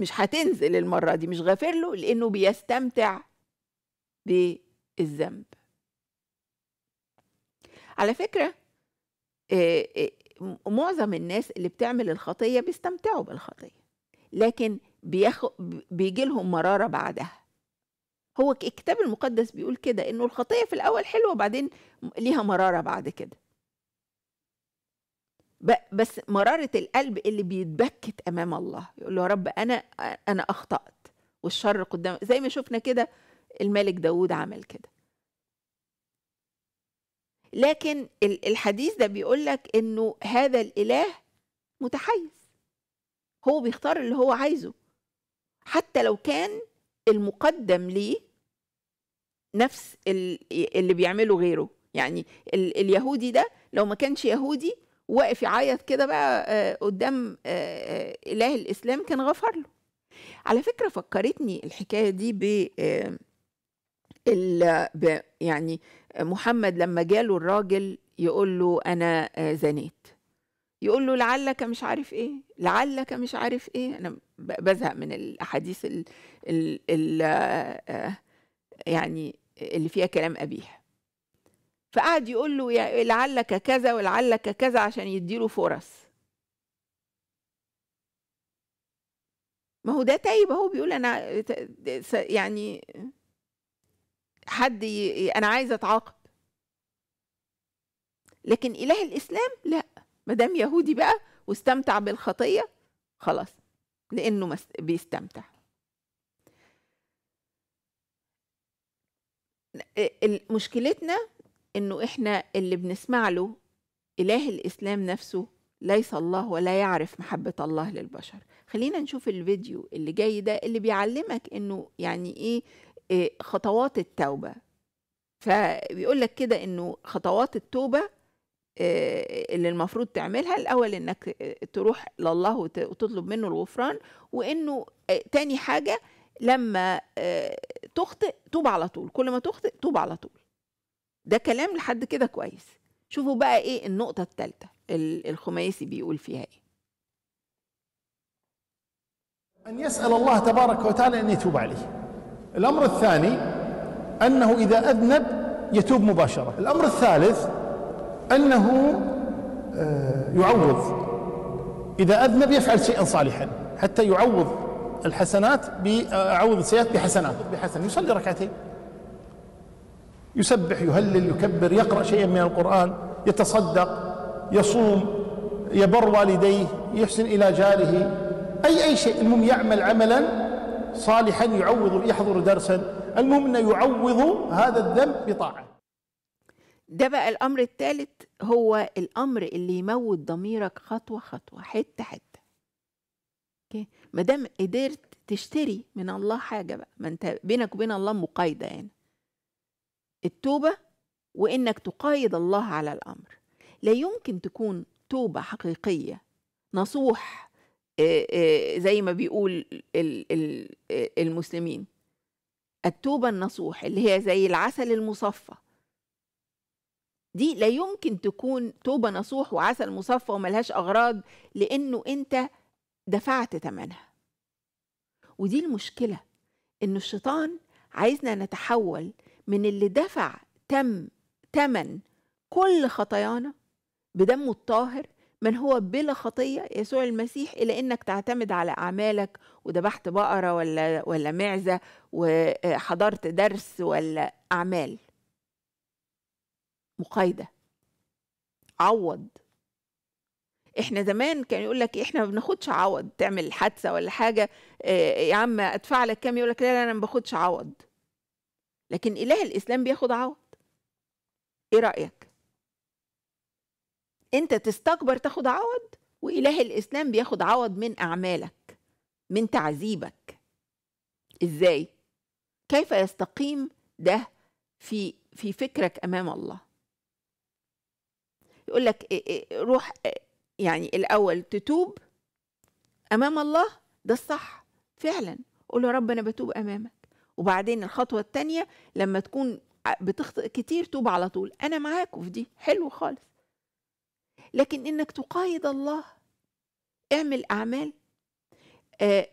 مش هتنزل المره دي مش غافر له لانه بيستمتع بالذنب على فكره آه، آه، معظم الناس اللي بتعمل الخطيه بيستمتعوا بالخطيه لكن بيخ... بيجي لهم مرارة بعدها هو الكتاب المقدس بيقول كده انه الخطية في الاول حلوة وبعدين ليها مرارة بعد كده بس مرارة القلب اللي بيتبكت امام الله يقول له يا رب انا انا اخطأت والشر قدام زي ما شفنا كده الملك داود عمل كده لكن الحديث ده بيقول لك انه هذا الاله متحيز هو بيختار اللي هو عايزه حتى لو كان المقدم ليه نفس اللي بيعمله غيره يعني اليهودي ده لو ما كانش يهودي واقف يعيط كده بقى آه، قدام آه، آه، اله الاسلام كان غفر له على فكره فكرتني الحكايه دي ب يعني محمد لما جاله الراجل يقول له انا زنيت يقول له لعلك مش عارف ايه لعلك مش عارف ايه انا بزهق من الاحاديث ال ال الـ آه، يعني اللي فيها كلام قبيح فقعد يقول له لعلك كذا ولعلك كذا عشان يديله فرص ما هو ده تايب اهو بيقول انا يعني حد انا عايز اتعاقب لكن اله الاسلام لا ما دام يهودي بقى واستمتع بالخطيه خلاص لانه بيستمتع مشكلتنا انه احنا اللي بنسمع له اله الاسلام نفسه ليس الله ولا يعرف محبه الله للبشر خلينا نشوف الفيديو اللي جاي ده اللي بيعلمك انه يعني ايه, إيه خطوات التوبه فبيقول لك كده انه خطوات التوبه آه، اللي المفروض تعملها الاول انك آه، تروح لله وتطلب منه الغفران وانه آه، تاني حاجه لما تخطئ توب على طول كل ما تخطئ توب على طول ده كلام لحد كده كويس شوفوا بقى ايه النقطه الثالثه الخميسي بيقول فيها ايه أن يسأل الله تبارك وتعالى أن يتوب عليه الأمر الثاني أنه إذا أذنب يتوب مباشرة الأمر الثالث أنه آه، يعوض إذا أذنب يفعل شيئا صالحا حتى يعوض الحسنات آه، يعوض السيئات بحسنات بحسن يصلي ركعتين يسبح يهلل يكبر يقرأ شيئا من القرآن يتصدق يصوم يبر والديه يحسن إلى جاره أي أي شيء المهم يعمل عملا صالحا يعوض يحضر درسا المهم أنه يعوض هذا الذنب بطاعة ده بقى الامر الثالث هو الامر اللي يموت ضميرك خطوه خطوه حته حته اوكي ما دام قدرت تشتري من الله حاجه بقى ما انت بينك وبين الله مقايضه يعني التوبه وانك تقايض الله على الامر لا يمكن تكون توبه حقيقيه نصوح زي ما بيقول المسلمين التوبه النصوح اللي هي زي العسل المصفى دي لا يمكن تكون توبة نصوح وعسل مصفى وملهاش أغراض لأنه أنت دفعت ثمنها ودي المشكلة إن الشيطان عايزنا نتحول من اللي دفع تم تمن كل خطايانا بدمه الطاهر من هو بلا خطية يسوع المسيح إلى إنك تعتمد على أعمالك وذبحت بقرة ولا ولا معزة وحضرت درس ولا أعمال مقايده عوض احنا زمان كان يقول لك احنا ما بناخدش عوض تعمل حادثه ولا حاجه آه، يا عم ادفع لك كام يقول لك لا لا انا ما باخدش عوض لكن اله الاسلام بياخد عوض ايه رايك انت تستكبر تاخد عوض واله الاسلام بياخد عوض من اعمالك من تعذيبك ازاي كيف يستقيم ده في في فكرك امام الله يقول لك إيه، إيه، روح إيه، يعني الأول تتوب أمام الله ده الصح فعلا قول يا رب أنا بتوب أمامك وبعدين الخطوة التانية لما تكون بتخطئ كتير توب على طول أنا معاك في دي حلو خالص لكن إنك تقايد الله اعمل أعمال آه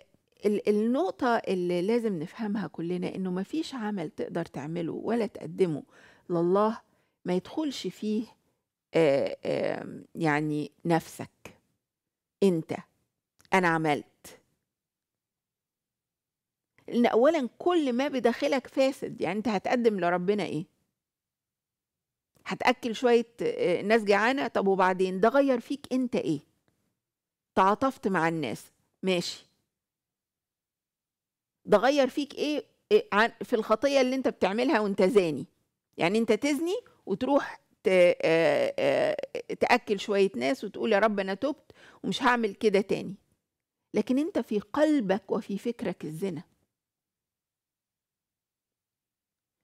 النقطة اللي لازم نفهمها كلنا إنه ما فيش عمل تقدر تعمله ولا تقدمه لله ما يدخلش فيه آه، يعني نفسك انت انا عملت لان اولا كل ما بداخلك فاسد يعني انت هتقدم لربنا ايه هتاكل شويه آه، ناس جعانه طب وبعدين ده غير فيك انت ايه تعاطفت مع الناس ماشي ده غير فيك ايه, إيه، في الخطيه اللي انت بتعملها وانت زاني يعني انت تزني وتروح آه، آه، تاكل شويه ناس وتقول يا رب انا تبت ومش هعمل كده تاني لكن انت في قلبك وفي فكرك الزنا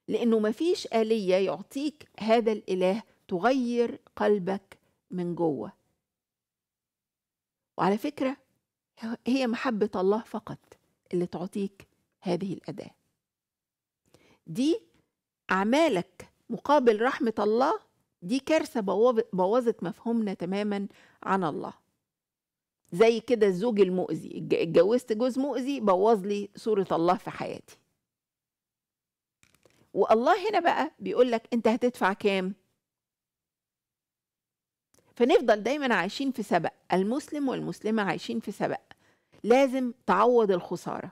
لانه مفيش اليه يعطيك هذا الاله تغير قلبك من جوه وعلى فكره هي محبه الله فقط اللي تعطيك هذه الاداه دي اعمالك مقابل رحمه الله دي كارثة بوظت مفهومنا تماما عن الله زي كده الزوج المؤذي اتجوزت جوز مؤذي بوظ لي صورة الله في حياتي والله هنا بقى بيقول لك انت هتدفع كام فنفضل دايما عايشين في سبق المسلم والمسلمة عايشين في سبق لازم تعوض الخسارة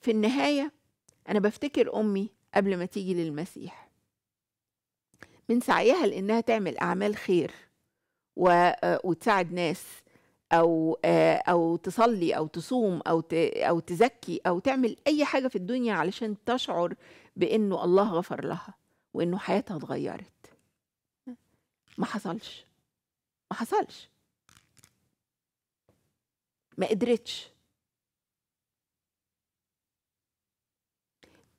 في النهاية أنا بفتكر أمي قبل ما تيجي للمسيح من سعيها لانها تعمل اعمال خير آه، وتساعد ناس او آه، او تصلي او تصوم او او تزكي او تعمل اي حاجه في الدنيا علشان تشعر بانه الله غفر لها وانه حياتها اتغيرت ما حصلش ما حصلش ما قدرتش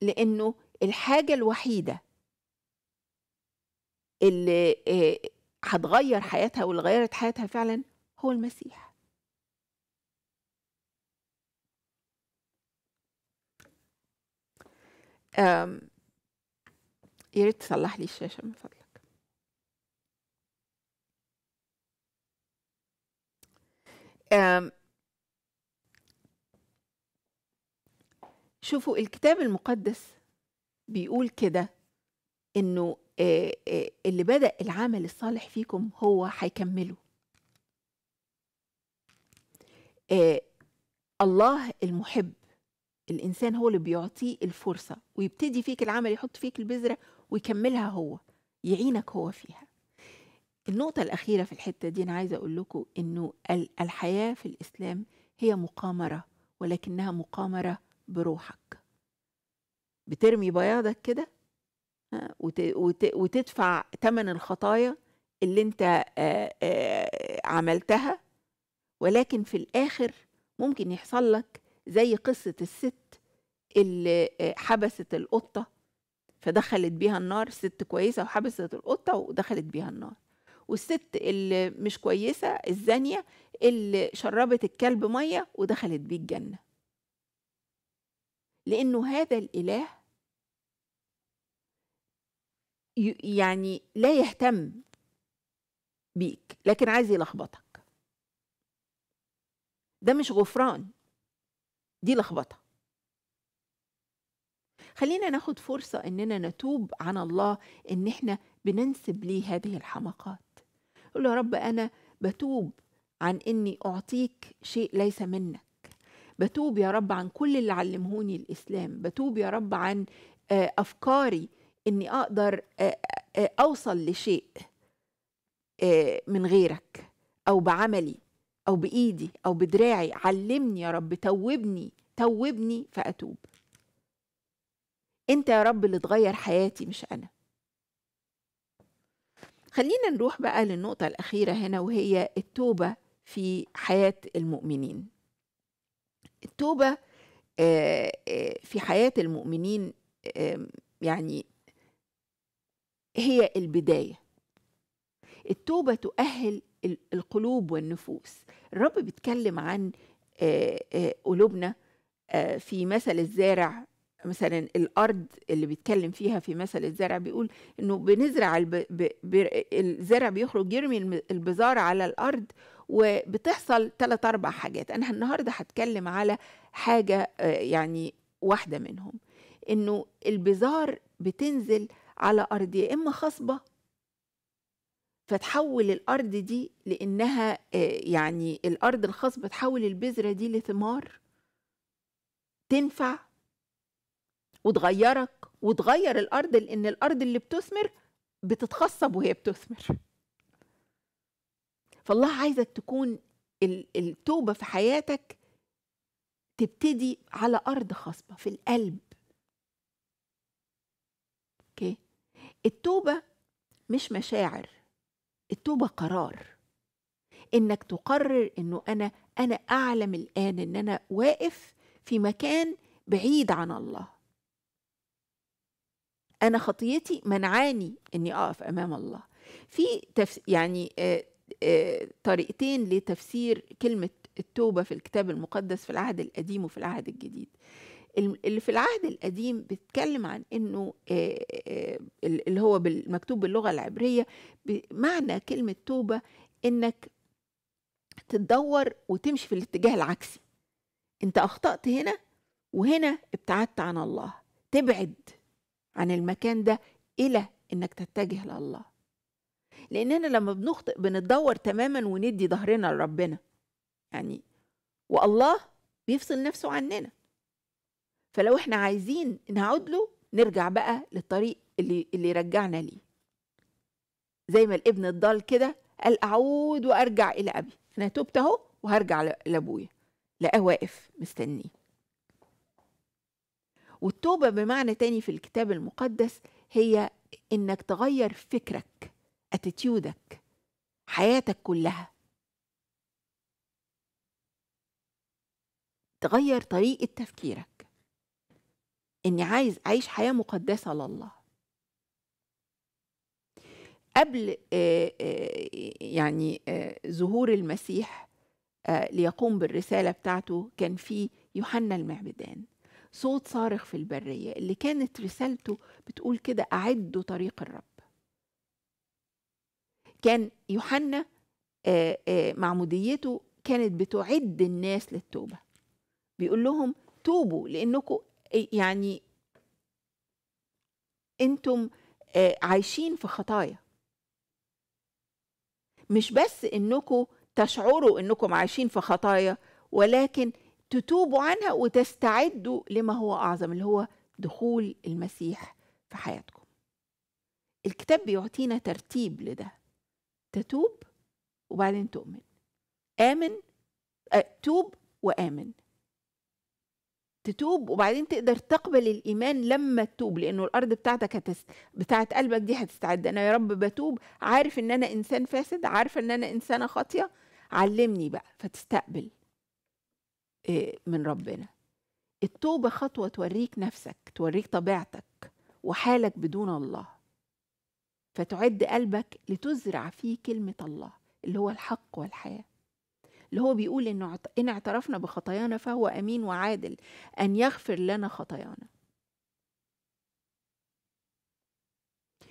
لانه الحاجه الوحيده اللي آه، هتغير حياتها واللي غيرت حياتها فعلا هو المسيح يا ريت تصلح لي الشاشه من فضلك شوفوا الكتاب المقدس بيقول كده انه آه، آه، اللي بدأ العمل الصالح فيكم هو هيكمله آه، الله المحب الإنسان هو اللي بيعطيه الفرصة ويبتدي فيك العمل يحط فيك البذرة ويكملها هو يعينك هو فيها النقطة الأخيرة في الحتة دي أنا عايزة أقول لكم إنه الحياة في الإسلام هي مقامرة ولكنها مقامرة بروحك بترمي بياضك كده وتدفع ثمن الخطايا اللي انت آه، آه، عملتها ولكن في الاخر ممكن يحصل لك زي قصه الست اللي آه، حبست القطه فدخلت بيها النار ست كويسه وحبست القطه ودخلت بيها النار والست اللي مش كويسه الزانيه اللي شربت الكلب ميه ودخلت بيه الجنه لانه هذا الاله يعني لا يهتم بيك لكن عايز يلخبطك ده مش غفران دي لخبطه خلينا ناخد فرصه اننا نتوب عن الله ان احنا بننسب ليه هذه الحماقات قول يا رب انا بتوب عن اني اعطيك شيء ليس منك بتوب يا رب عن كل اللي علمهوني الاسلام بتوب يا رب عن آه، افكاري اني اقدر اوصل لشيء من غيرك او بعملي او بايدي او بدراعي علمني يا رب توبني توبني فاتوب انت يا رب اللي تغير حياتي مش انا خلينا نروح بقى للنقطة الأخيرة هنا وهي التوبة في حياة المؤمنين التوبة في حياة المؤمنين آمم، يعني هي البداية التوبة تؤهل القلوب والنفوس الرب بيتكلم عن آه، آه، قلوبنا آه، في مثل الزارع مثلا الارض اللي بيتكلم فيها في مثل الزرع بيقول انه بنزرع الب... ب... ب... الزرع بيخرج يرمي البذار على الارض وبتحصل ثلاث اربع حاجات انا النهارده هتكلم على حاجه يعني واحده منهم انه البذار بتنزل على أرض يا إما خصبة فتحول الأرض دي لأنها آه، يعني الأرض الخصبة تحول البذرة دي لثمار تنفع وتغيرك وتغير الأرض لأن الأرض اللي بتثمر بتتخصب وهي بتثمر فالله عايزك تكون التوبة في حياتك تبتدي على أرض خصبة في القلب التوبة مش مشاعر التوبة قرار إنك تقرر إنه أنا أنا أعلم الآن إن أنا واقف في مكان بعيد عن الله أنا خطيتي منعاني إني أقف أمام الله في تفس يعني طريقتين لتفسير كلمة التوبة في الكتاب المقدس في العهد القديم وفي العهد الجديد اللي في العهد القديم بيتكلم عن انه اللي هو مكتوب باللغه العبريه معنى كلمه توبه انك تتدور وتمشي في الاتجاه العكسي انت اخطات هنا وهنا ابتعدت عن الله تبعد عن المكان ده الى انك تتجه لله لاننا لما بنخطئ بنتدور تماما وندي ظهرنا لربنا يعني والله بيفصل نفسه عننا فلو احنا عايزين نعود له نرجع بقى للطريق اللي اللي رجعنا ليه زي ما الابن الضال كده قال اعود وارجع الى ابي انا تبت اهو وهرجع لابويا لقاه واقف مستنيه والتوبه بمعنى تاني في الكتاب المقدس هي انك تغير فكرك اتيتيودك حياتك كلها تغير طريقه تفكيرك إني عايز أعيش حياة مقدسة لله قبل آه، آه، يعني آه، ظهور المسيح ليقوم بالرسالة بتاعته كان في يوحنا المعبدان صوت صارخ في البرية اللي كانت رسالته بتقول كده أعدوا طريق الرب كان يوحنا معموديته كانت بتعد الناس للتوبة بيقول لهم توبوا لأنكم إيه، يعني انتم آه، عايشين في خطايا مش بس انكم تشعروا انكم عايشين في خطايا ولكن تتوبوا عنها وتستعدوا لما هو اعظم اللي هو دخول المسيح في حياتكم الكتاب بيعطينا ترتيب لده تتوب وبعدين تؤمن آمن آه، توب وآمن تتوب وبعدين تقدر تقبل الايمان لما تتوب لانه الارض بتاعتك هتس... بتاعت قلبك دي هتستعد انا يا رب بتوب عارف ان انا انسان فاسد عارفه ان انا انسانه خاطيه علمني بقى فتستقبل آه، من ربنا التوبه خطوه توريك نفسك توريك طبيعتك وحالك بدون الله فتعد قلبك لتزرع فيه كلمه الله اللي هو الحق والحياه اللي هو بيقول إنه إن اعترفنا بخطايانا فهو أمين وعادل أن يغفر لنا خطايانا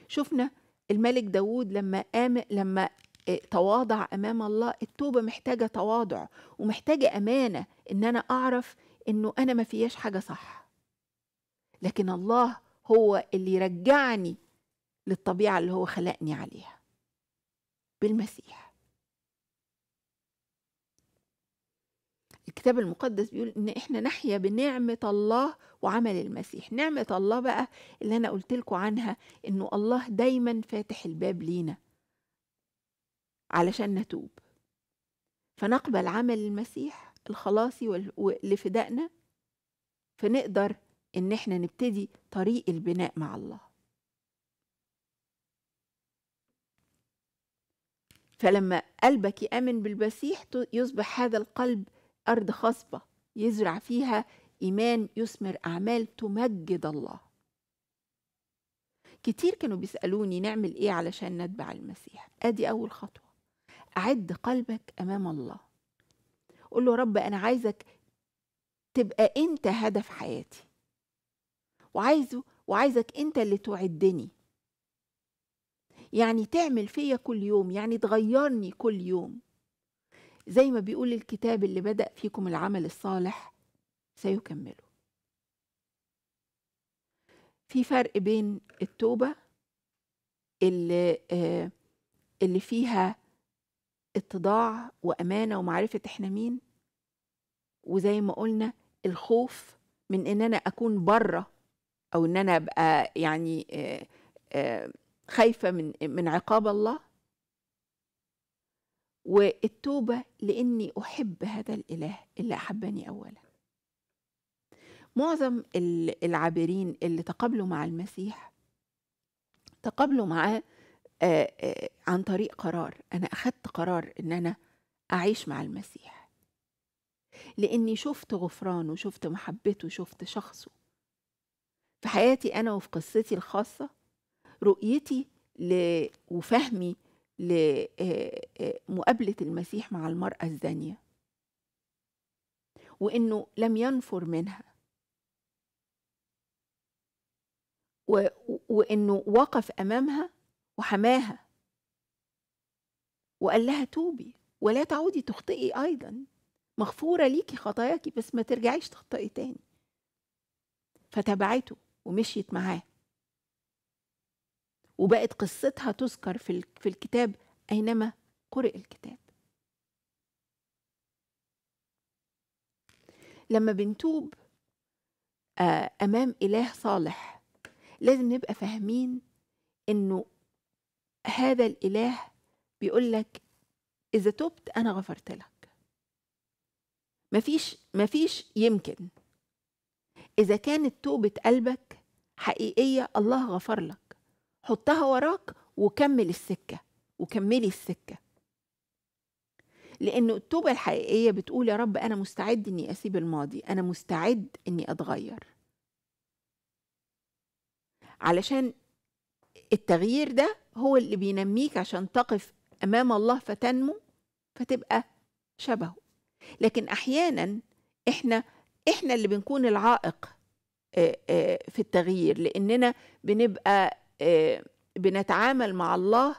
شفنا الملك داود لما قام لما آه، تواضع امام الله التوبه محتاجه تواضع ومحتاجه امانه ان انا اعرف انه انا ما فيهاش حاجه صح لكن الله هو اللي يرجعني للطبيعه اللي هو خلقني عليها بالمسيح الكتاب المقدس بيقول ان احنا نحيا بنعمه الله وعمل المسيح نعمه الله بقى اللي انا قلت لكم عنها انه الله دايما فاتح الباب لينا علشان نتوب فنقبل عمل المسيح الخلاصي لفدائنا فنقدر ان احنا نبتدي طريق البناء مع الله فلما قلبك يامن بالمسيح يصبح هذا القلب أرض خصبة يزرع فيها إيمان يثمر أعمال تمجد الله كتير كانوا بيسألوني نعمل إيه علشان نتبع المسيح أدي أول خطوة أعد قلبك أمام الله قول له رب أنا عايزك تبقى أنت هدف حياتي وعايزه وعايزك أنت اللي تعدني يعني تعمل فيا كل يوم يعني تغيرني كل يوم زي ما بيقول الكتاب اللي بدأ فيكم العمل الصالح سيكمله في فرق بين التوبة اللي آه، اللي فيها اتضاع وأمانة ومعرفة احنا مين وزي ما قلنا الخوف من ان انا اكون بره او ان انا ابقى يعني آه، آه، خايفه من من عقاب الله والتوبة لأني أحب هذا الإله اللي أحبني أولا معظم العابرين اللي تقابلوا مع المسيح تقابلوا معاه آه، آه، عن طريق قرار أنا أخدت قرار أن أنا أعيش مع المسيح لأني شفت غفرانه شفت محبته شفت شخصه في حياتي أنا وفي قصتي الخاصة رؤيتي وفهمي لمقابلة المسيح مع المرأة الزانية وإنه لم ينفر منها وإنه وقف أمامها وحماها وقال لها توبي ولا تعودي تخطئي أيضا مغفورة ليكي خطاياكي بس ما ترجعيش تخطئي تاني فتبعته ومشيت معاه وبقت قصتها تذكر في في الكتاب أينما قرئ الكتاب لما بنتوب آه، أمام إله صالح لازم نبقى فاهمين إنه هذا الإله بيقول لك إذا تبت أنا غفرت لك مفيش مفيش يمكن إذا كانت توبة قلبك حقيقية الله غفر لك حطها وراك وكمل السكة وكملي السكة لأن التوبة الحقيقية بتقول يا رب أنا مستعد إني أسيب الماضي أنا مستعد إني أتغير علشان التغيير ده هو اللي بينميك عشان تقف أمام الله فتنمو فتبقى شبهه لكن أحيانا إحنا إحنا اللي بنكون العائق في التغيير لأننا بنبقى آه، بنتعامل مع الله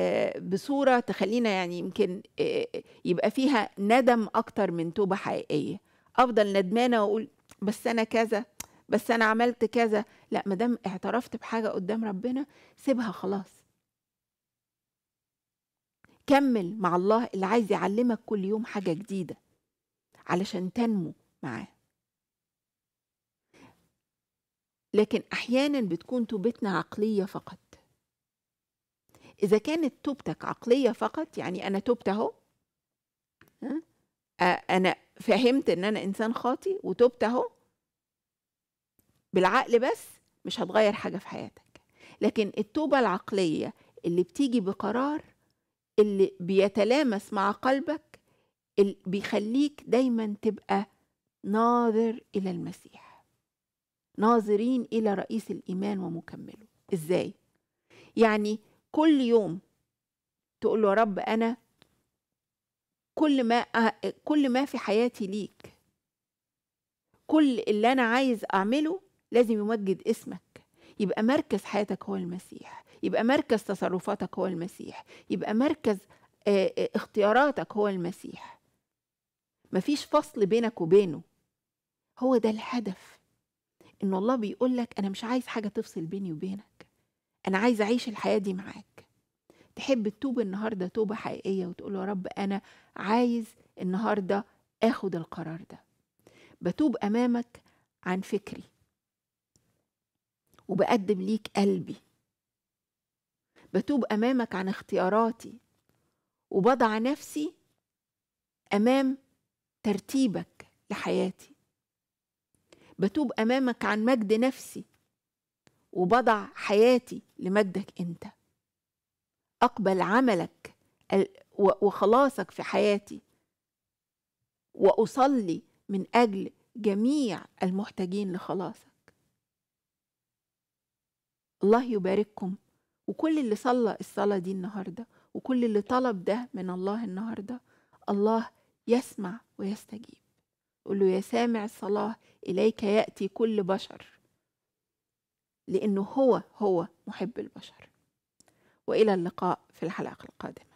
آه، بصوره تخلينا يعني يمكن آه، يبقى فيها ندم اكتر من توبه حقيقيه افضل ندمانه واقول بس انا كذا بس انا عملت كذا لا ما دام اعترفت بحاجه قدام ربنا سيبها خلاص كمل مع الله اللي عايز يعلمك كل يوم حاجه جديده علشان تنمو معاه لكن أحيانا بتكون توبتنا عقلية فقط إذا كانت توبتك عقلية فقط يعني أنا توبت أهو أنا فهمت إن أنا إنسان خاطي وتوبت أهو بالعقل بس مش هتغير حاجة في حياتك لكن التوبة العقلية اللي بتيجي بقرار اللي بيتلامس مع قلبك اللي بيخليك دايما تبقى ناظر إلى المسيح ناظرين إلى رئيس الإيمان ومكمله إزاي؟ يعني كل يوم تقول له يا رب أنا كل ما كل ما في حياتي ليك كل اللي أنا عايز أعمله لازم يمجد اسمك يبقى مركز حياتك هو المسيح يبقى مركز تصرفاتك هو المسيح يبقى مركز اختياراتك هو المسيح مفيش فصل بينك وبينه هو ده الهدف إن الله بيقول لك أنا مش عايز حاجة تفصل بيني وبينك أنا عايز أعيش الحياة دي معاك تحب تتوب النهاردة توبة حقيقية وتقول يا رب أنا عايز النهاردة آخد القرار ده بتوب أمامك عن فكري وبقدم ليك قلبي بتوب أمامك عن اختياراتي وبضع نفسي أمام ترتيبك لحياتي بتوب امامك عن مجد نفسي وبضع حياتي لمجدك انت اقبل عملك وخلاصك في حياتي واصلي من اجل جميع المحتاجين لخلاصك الله يبارككم وكل اللي صلى الصلاه دي النهارده وكل اللي طلب ده من الله النهارده الله يسمع ويستجيب قل له يا سامع الصلاة إليك يأتي كل بشر لأنه هو هو محب البشر وإلى اللقاء في الحلقة القادمة